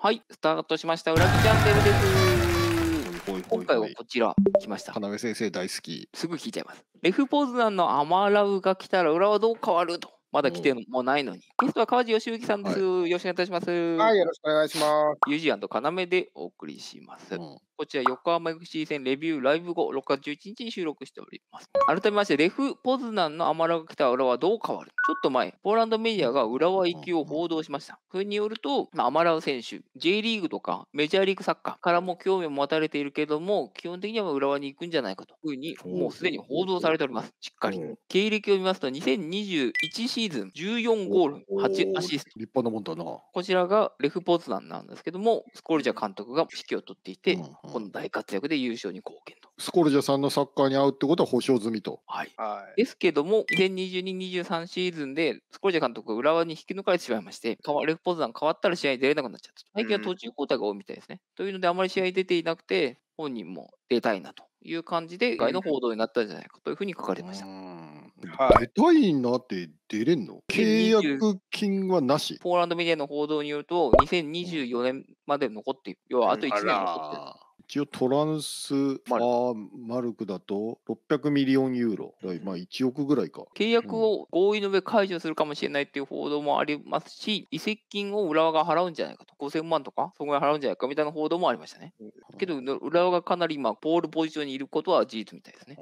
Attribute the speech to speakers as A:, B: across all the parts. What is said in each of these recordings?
A: はい、スタートしました。裏木チャンネルです。今回はこちら、来ました。花部先生大好き。すぐ聞いちゃいます。レフポーズナンのアマラウが来たら裏はどう変わると。まだ来てもないのに。ゲストは川地義行さんです、はい。よろしくお願いいたします。はい、よろしくお願いします。ユージアンと要でお送りします。うんこちら横浜 FC 戦レビューライブ後、6月11日に収録しております。改めまして、レフ・ポズナンのアマラが来た浦はどう変わるちょっと前、ポーランドメディアが浦和行きを報道しました。それによると、まあ、アマラウ選手、J リーグとかメジャーリーグサッカーからも興味を持たれているけども、基本的には浦和に行くんじゃないかというふうに、もうすでに報道されております。しっかり。経歴を見ますと、2021シーズン14ゴール、8アシスト。立派なもんだな。こちらがレフ・ポズナンなんですけども、スコルジャ監督が指揮を取っていて、うんこの大活躍で優勝に貢献と。ス
B: コルジャさんのサッカーに合うってことは保証済みと。は
A: い。はい、ですけども、2022-23シーズンで、スコルジャ監督、が浦和に引き抜かれてしまいまして、レフポーズがン変わったら試合に出れなくなっちゃった。最近は途中交代が多いみたいですね。うん、というので、あまり試合に出ていなくて、本人も出たいなという感じで、外の報道になったんじゃないかというふうに書かれました。はい、出たいなって出れんの契約金はなしポーランドメディアの報道によると、2024年まで残って要はあと1年残って
B: 一応トランスパーマルクだと600ミリオンユーロ、まあ1億ぐらいか。
A: 契約を合意の上解除するかもしれないっていう報道もありますし、移籍金を浦和が払うんじゃないかと、5000万とか、そこに払うんじゃないかみたいな報道もありましたね。けど、浦和がかなり今、ポールポジションにいることは事実みたいですね。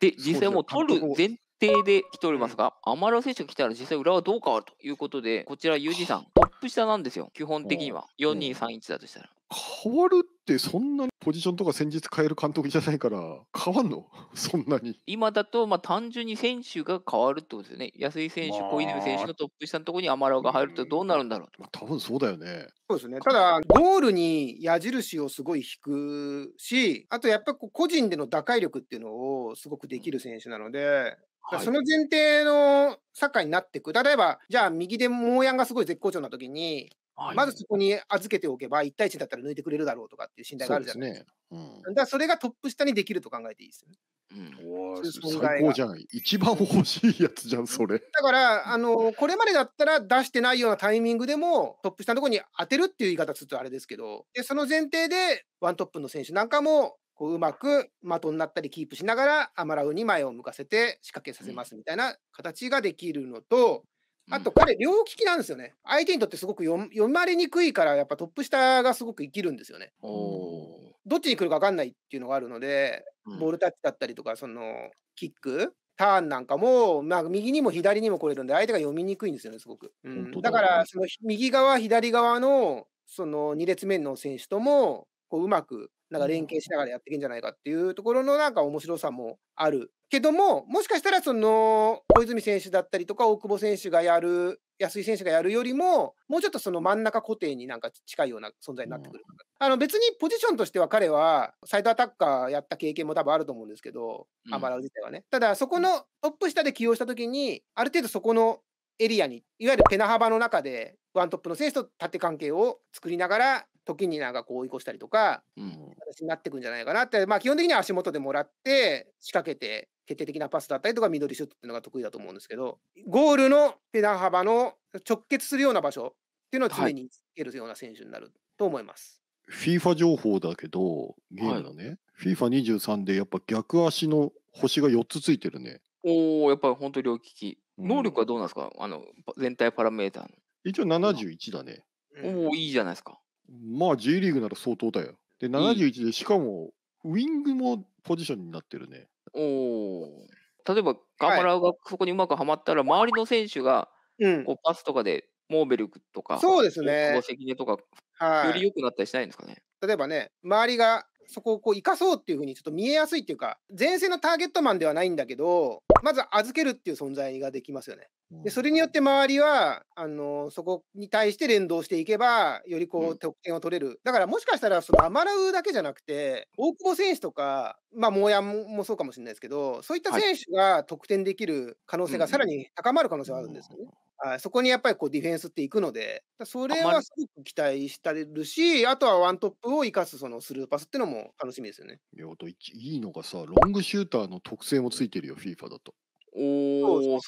A: で、実際もう取る前提で来ておりますが、アマラ選手が来たら実際裏はどう変わるということで、こちら UG さん、トップ下なんですよ、基本的には。4231だとしたら。
B: 変わるってそんなにポジションとか戦術変える監督じゃないから変わんの そんなに
A: 今だとまあ単純に選手が変わるってことですよね安井選手、小泉選手のトップ下のところに天ラが入るとどうなるんだろう、まあ、多
C: 分そうだよねそうですねただゴールに矢印をすごい引くしあとやっぱ個人での打開力っていうのをすごくできる選手なので、その前提のサッカーになっていく。例えば、じゃあ右でモーヤンがすごい絶好調な時に、まずそこに預けておけば、1対1だったら抜いてくれるだろうとかっていう信頼があるじゃないですか。すねうん、だそれがトップ下にできると考えていいですよね。うん、最高じゃない
B: 一番欲しいやつじゃんそれだ
C: からあのこれまでだったら出してないようなタイミングでもトップ下のところに当てるっていう言い方するとあれですけどでその前提でワントップの選手なんかもこううまく的になったりキープしながらアマラウに前を向かせて仕掛けさせますみたいな形ができるのと、あと彼、両利きなんですよね。相手にとってすごく読まれにくいから、やっぱトップ下がすごく生きるんですよね。どっちに来るか分かんないっていうのがあるので、ボールタッチだったりとか、そのキック、ターンなんかも、まあ、右にも左にも来れるんで、相手が読みにくいんですよね、すごく。うん、だから、その右側、左側の、その2列目の選手とも、こううまくなんか連携しながらやっていけんじゃないかっていうところのなんか面白さもあるけども、もしかしたらその小泉選手だったりとか大久保選手がやる、安井選手がやるよりも、もうちょっとその真ん中固定になんか近いような存在になってくる。うん、あの別にポジションとしては彼はサイドアタッカーやった経験も多分あると思うんですけど、うん、アマラウ自体はね。ただそこのトップ下で起用した時に、ある程度そこのエリアに、いわゆるペナ幅の中で、ワントップの選手と縦関係を作りながら時になんかこう追い越したりとか、うん、になってくんじゃないかなって、まあ、基本的には足元でもらって仕掛けて決定的なパスだったりとかミドルシュートっていうのが得意だと思うんですけどゴールのペダ幅の直結するような場所っていうのを常につけるような選手になると思います。
B: はい、FIFA 情報だけどゲームのね、FIFA23 でやっぱ逆足の星が4つついてるね。
A: おおやっぱり本当両利き。能力はどうなんですか、うん、あの全体パラメーターの。一応71だね。うん、おおいいじゃないですか。
B: まあ J リーグなら相当だよ。で、71で、しかも、ウィングもポジションになってる
A: ね。おお。例えば、ガマラがそこにうまくはまったら、周りの選手が、こうパスとかで、モーベルクとか、そうですね。関根とか、はい、より良くなったりしないんですかね。
C: 例えばね、周りがそこをこう生かそうっていうふうにちょっと見えやすいっていうか、前線のターゲットマンではないんだけど、まず預けるっていう存在ができますよね。でそれによって周りはあのそこに対して連動していけばよりこう得点を取れる、うん、だからもしかしたらそのアマラウだけじゃなくて大久保選手とか、まあ、モーヤンもそうかもしれないですけどそういった選手が得点できる可能性がさらに高まる可能性はあるんですよね。はいうんはい、そこにやっぱりこうディフェンスっていくので、それはすごく期待したれるし、あとはワントップを生かすそのスルーパスっていうのも楽しみですよね。いや、あといいのがさ、
B: ロングシューターの特性もついてるよ、FIFA だと。
C: おお、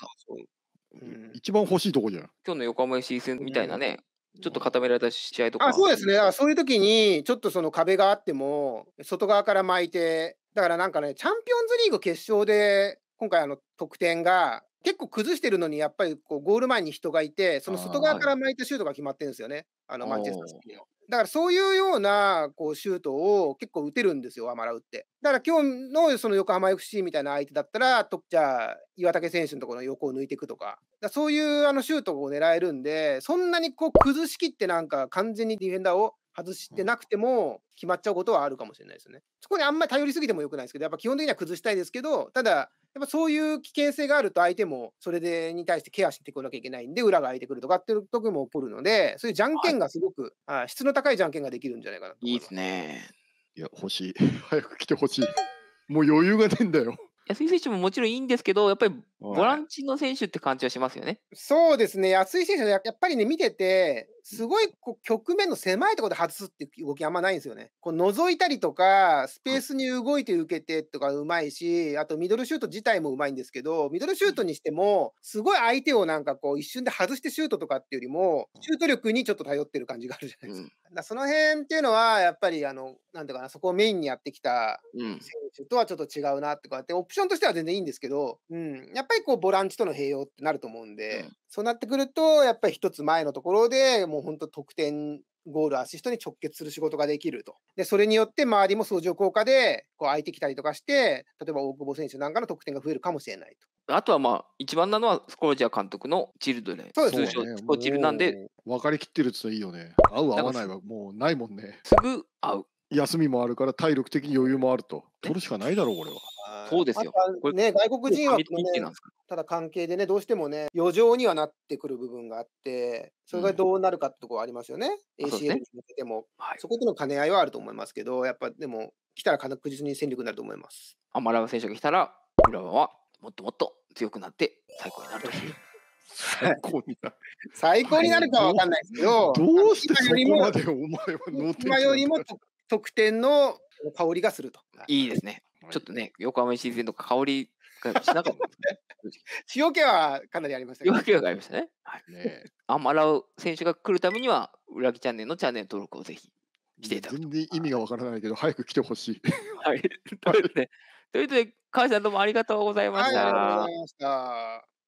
A: うん、一
B: 番欲しいとこ
C: じゃん。
A: 今日の横浜 FC 戦みたいなね、うん、ちょっと固められた試合とか。あそうです
C: ね、あそういう時に、ちょっとその壁があっても、外側から巻いて、だからなんかね、チャンピオンズリーグ決勝で、今回あの得点が結構崩してるのに、やっぱりこうゴール前に人がいて、その外側から巻いたシュートが決まってるんですよね、あのマンチェスターステーの。だからそういうようなこうシュートを結構打てるんですよ、アマラウって。だから今日のその横浜 FC みたいな相手だったら、とじゃあ、岩竹選手のところの横を抜いていくとか、だそういうあのシュートを狙えるんで、そんなにこう崩しきって、なんか完全にディフェンダーを外してなくても決まっちゃうことはあるかもしれないですね。そこにあんまり頼りすぎてもよくないですけど、やっぱ基本的には崩したいですけど、ただ、やっぱそういう危険性があると相手もそれでに対してケアしてこなきゃいけないんで裏が空いてくるとかっていう時も起こるのでそういうじゃんけんがすごく、はい、質の高いじゃんけんができるんじゃないかな
B: といいですねいや欲しい 早く来てほしいもう
A: 余裕がねえんだよ安井選手ももちろんいいんですけどやっぱりボランチの選手って感じはしますよ
C: ね。そうですね、安井選手はやっぱりね、見てて、すごいこう局面の狭いところで外すっていう動きあんまないんですよね。こう覗いたりとか、スペースに動いて受けてとかうまいし、あとミドルシュート自体もうまいんですけど、ミドルシュートにしても、すごい相手をなんかこう一瞬で外してシュートとかっていうよりも、シュート力にちょっと頼ってる感じがあるじゃないですか。うん、だその辺っていうのは、やっぱりあの、なんていうかな、そこをメインにやってきた選手とはちょっと違うなって、こうやってオプションとしては全然いいんですけど、うん、やっぱぱりこうボランチとの併用ってなると思うんで、うん、そうなってくると、やっぱり一つ前のところでもう本当得点、ゴール、アシストに直結する仕事ができると。で、それによって周りも相乗効果でこう空いてきたりとかして、例えば大久保選手なんかの得点が増えるかもしれない
A: と。あとはまあ一番なのはスコロジア監督のチルドレそうですね、通称チルなんで
B: 分かりきってるっつ
C: いいよね合う合わないはも
B: うないもんねすぐ合う休みもあるから体力的に余裕もあると取るしかないだろう俺
C: はそうですよ。ね、外国人は、ね、ただ関係でね、どうしてもね、余剰にはなってくる部分があって、それがどうなるかってところありますよね、うん、ACL に向けても、はい、そことの兼ね合いはあると思いますけど、やっぱでも、来たら確実に戦力になると思います。
A: アマラブ選手が来たら、浦和はもっともっと強くなって、最高になるとい
C: う。最高になる。最高になるかは分かんないですけど、どうしてそこまでお前は今よりも得点の香りがすると。いいですね。ちょっとね、
A: 横浜市線とか香りがしなかったですね。塩気はかなりありましたね。塩気がありましたね。はい、ねアマラ選手が来るためには、裏木チャンネルのチャンネル登録をぜひ
B: していただ全然意味がわからないけど、早く来てほしい。はい。ということで、
A: ということで、さんどうもありがとうございました。ありがとうございました。